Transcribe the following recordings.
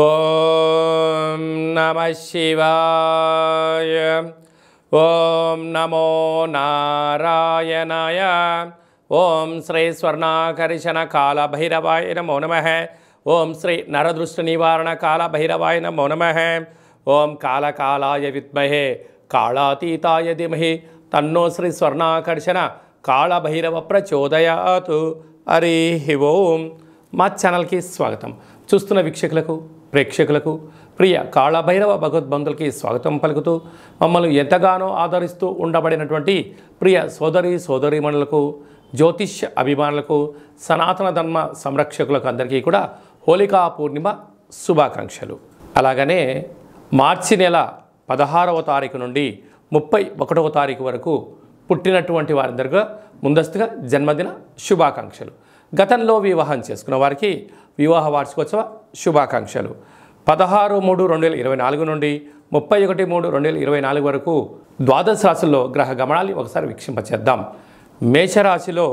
ओम नमः शिवाय ओम नमो नारायणाय ओम श्री स्वर्णाकर्षण काल नमो नमः ओम श्री नरदृष्ट निवारण नमो नमः ओम काल कालाय विद्महे कालातीताय धीमहि तन्नो श्री स्वर्णाकर्षण कालभैरव भैरव प्रचोदयात् हरि ओम మా ఛానల్కి స్వాగతం చూస్తున్న వీక్షకులకు ప్రేక్షకులకు ప్రియ కాళభైరవ భగవద్బంధులకి స్వాగతం పలుకుతూ మమ్మల్ని ఎంతగానో ఆదరిస్తూ ఉండబడినటువంటి ప్రియ సోదరి సోదరీమణులకు జ్యోతిష్య అభిమానులకు సనాతన ధర్మ సంరక్షకులకు అందరికీ కూడా హోలికా పూర్ణిమ శుభాకాంక్షలు అలాగనే మార్చి నెల పదహారవ తారీఖు నుండి ముప్పై ఒకటవ తారీఖు వరకు పుట్టినటువంటి వారందరిగా ముందస్తుగా జన్మదిన శుభాకాంక్షలు గతంలో వివాహం చేసుకున్న వారికి వివాహ వార్షికోత్సవ శుభాకాంక్షలు పదహారు మూడు రెండు వేల ఇరవై నాలుగు నుండి ముప్పై ఒకటి మూడు రెండు వేల ఇరవై నాలుగు వరకు ద్వాదశ రాశుల్లో గ్రహ గమనాలు ఒకసారి వీక్షింపచేద్దాం మేషరాశిలో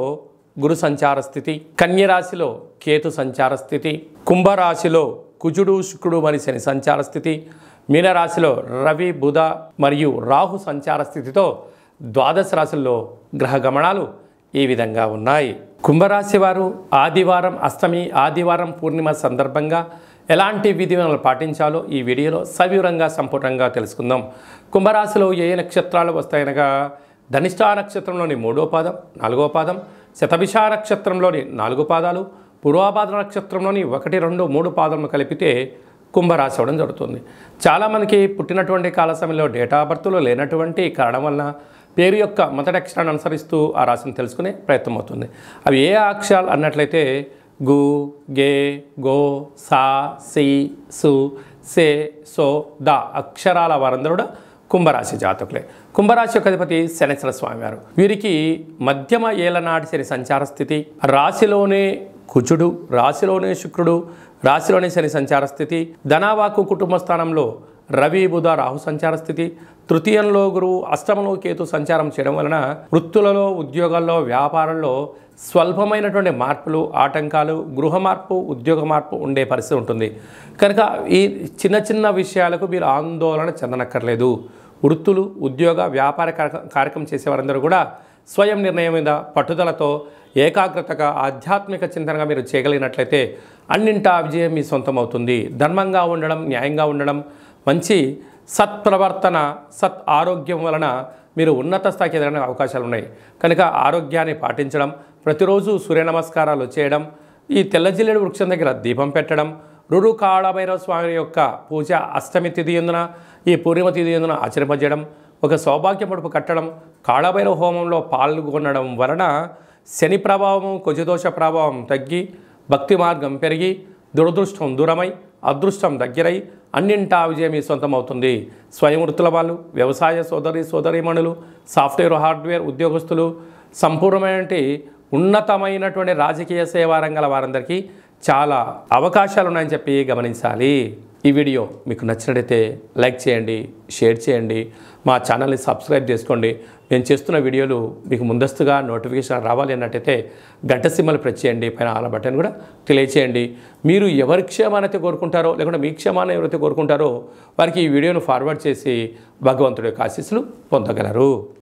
గురు సంచార స్థితి కన్యరాశిలో కేతు సంచార స్థితి కుంభరాశిలో కుజుడు శుక్రుడు మరియు శని సంచార స్థితి మీనరాశిలో రవి బుధ మరియు రాహు సంచార స్థితితో ద్వాదశ రాశుల్లో గ్రహ గమనాలు ఈ విధంగా ఉన్నాయి కుంభరాశి వారు ఆదివారం అష్టమి ఆదివారం పూర్ణిమ సందర్భంగా ఎలాంటి విధివిధానాలు పాటించాలో ఈ వీడియోలో సవివరంగా సంపూర్ణంగా తెలుసుకుందాం కుంభరాశిలో ఏ నక్షత్రాలు వస్తాయనగా ధనిష్టా నక్షత్రంలోని మూడో పాదం నాలుగో పాదం శతభిష నక్షత్రంలోని నాలుగు పాదాలు పూర్వాపాద నక్షత్రంలోని ఒకటి రెండు మూడు పాదములు కలిపితే కుంభరాశి అవ్వడం జరుగుతుంది చాలామందికి పుట్టినటువంటి కాల సమయంలో డేటా బర్త్లు లేనటువంటి కారణం వలన పేరు యొక్క మొదటి అక్షరాన్ని అనుసరిస్తూ ఆ రాశిని తెలుసుకునే ప్రయత్నం అవుతుంది అవి ఏ అక్షరాలు అన్నట్లయితే గు గే గో సా సి సు సే సో ద అక్షరాల వారందరూ కూడా కుంభరాశి జాతకులే కుంభరాశి యొక్క అధిపతి శనేశ్వర స్వామివారు వీరికి మధ్యమ ఏలనాటి శని సంచార స్థితి రాశిలోనే కుచుడు రాశిలోనే శుక్రుడు రాశిలోనే శని సంచార స్థితి ధనావాకు కుటుంబ స్థానంలో రవి బుధ రాహు సంచార స్థితి తృతీయంలో గురువు అష్టమలో కేతు సంచారం చేయడం వలన వృత్తులలో ఉద్యోగాల్లో వ్యాపారంలో స్వల్పమైనటువంటి మార్పులు ఆటంకాలు గృహ మార్పు ఉద్యోగ మార్పు ఉండే పరిస్థితి ఉంటుంది కనుక ఈ చిన్న చిన్న విషయాలకు మీరు ఆందోళన చెందనక్కర్లేదు వృత్తులు ఉద్యోగ వ్యాపార కార్యక్రమం చేసేవారందరూ కూడా స్వయం నిర్ణయం మీద పట్టుదలతో ఏకాగ్రతగా ఆధ్యాత్మిక చింతనగా మీరు చేయగలిగినట్లయితే అన్నింటా విజయం మీ సొంతం అవుతుంది ధర్మంగా ఉండడం న్యాయంగా ఉండడం మంచి సత్ప్రవర్తన సత్ ఆరోగ్యం వలన మీరు ఉన్నత స్థాయికి ఎదగడానికి అవకాశాలు ఉన్నాయి కనుక ఆరోగ్యాన్ని పాటించడం ప్రతిరోజు సూర్య నమస్కారాలు చేయడం ఈ తెల్లజిల్లెడు వృక్షం దగ్గర దీపం పెట్టడం రురు కాళభైరవ స్వామి యొక్క పూజ అష్టమి తిథి ఎందున ఈ పూర్ణిమ తిథి ఎందున ఆచరింపజేయడం ఒక సౌభాగ్య పొడుపు కట్టడం కాళభైరవ హోమంలో పాల్గొనడం వలన శని ప్రభావం కుజదోష ప్రభావం తగ్గి భక్తి మార్గం పెరిగి దురదృష్టం దూరమై అదృష్టం దగ్గరై అన్నింటా విజయం మీ సొంతమవుతుంది స్వయం వృత్తుల వాళ్ళు వ్యవసాయ సోదరి సోదరిమణులు సాఫ్ట్వేర్ హార్డ్వేర్ ఉద్యోగస్తులు సంపూర్ణమైనటువంటి ఉన్నతమైనటువంటి రాజకీయ సేవా రంగాల వారందరికీ చాలా అవకాశాలు ఉన్నాయని చెప్పి గమనించాలి ఈ వీడియో మీకు నచ్చినట్లయితే లైక్ చేయండి షేర్ చేయండి మా ఛానల్ని సబ్స్క్రైబ్ చేసుకోండి నేను చేస్తున్న వీడియోలు మీకు ముందస్తుగా నోటిఫికేషన్ రావాలి అన్నట్టయితే గంట సిమ్మలు ప్రెస్ చేయండి పైన ఆల బటన్ కూడా తెలియచేయండి మీరు ఎవరి క్షేమానైతే కోరుకుంటారో లేకుంటే మీ క్షేమాన్ని ఎవరైతే కోరుకుంటారో వారికి ఈ వీడియోను ఫార్వర్డ్ చేసి భగవంతుడి యొక్క ఆశీస్సులు పొందగలరు